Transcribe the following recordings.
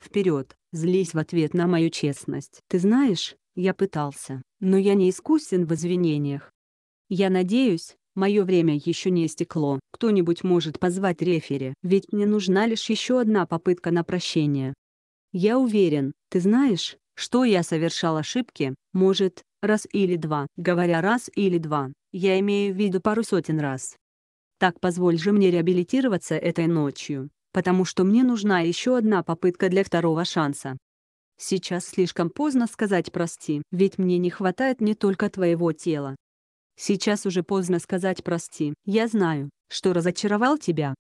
Вперед, злись в ответ на мою честность. Ты знаешь, я пытался, но я не искусен в извинениях. Я надеюсь, мое время еще не истекло. Кто-нибудь может позвать рефери, ведь мне нужна лишь еще одна попытка на прощение. Я уверен, ты знаешь, что я совершал ошибки, может, раз или два. Говоря раз или два, я имею в виду пару сотен раз. Так позволь же мне реабилитироваться этой ночью потому что мне нужна еще одна попытка для второго шанса. Сейчас слишком поздно сказать «прости», ведь мне не хватает не только твоего тела. Сейчас уже поздно сказать «прости», я знаю, что разочаровал тебя.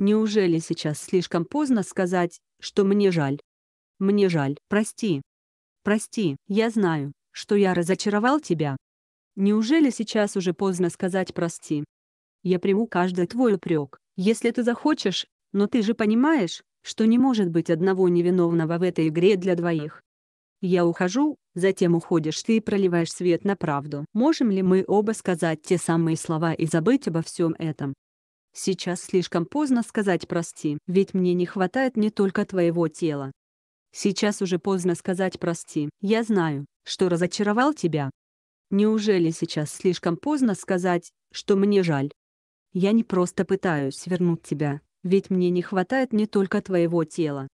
Неужели сейчас слишком поздно сказать, что мне жаль? Мне жаль, прости. Прости, я знаю, что я разочаровал тебя. Неужели сейчас уже поздно сказать «прости»? Я приму каждый твой упрек. Если ты захочешь, но ты же понимаешь, что не может быть одного невиновного в этой игре для двоих. Я ухожу, затем уходишь ты и проливаешь свет на правду. Можем ли мы оба сказать те самые слова и забыть обо всем этом? Сейчас слишком поздно сказать «прости», ведь мне не хватает не только твоего тела. Сейчас уже поздно сказать «прости», я знаю, что разочаровал тебя. Неужели сейчас слишком поздно сказать, что мне жаль? Я не просто пытаюсь вернуть тебя, ведь мне не хватает не только твоего тела.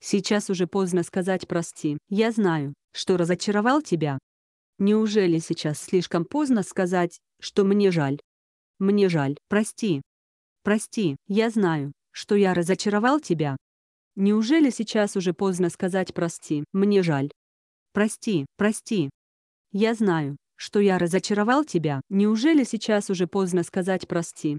Сейчас уже поздно сказать прости. Я знаю, что разочаровал тебя. Неужели сейчас слишком поздно сказать, что мне жаль? Мне жаль, прости. Прости, я знаю, что я разочаровал тебя. Неужели сейчас уже поздно сказать прости? Мне жаль. Прости, прости. Я знаю, что я разочаровал тебя. Неужели сейчас уже поздно сказать прости?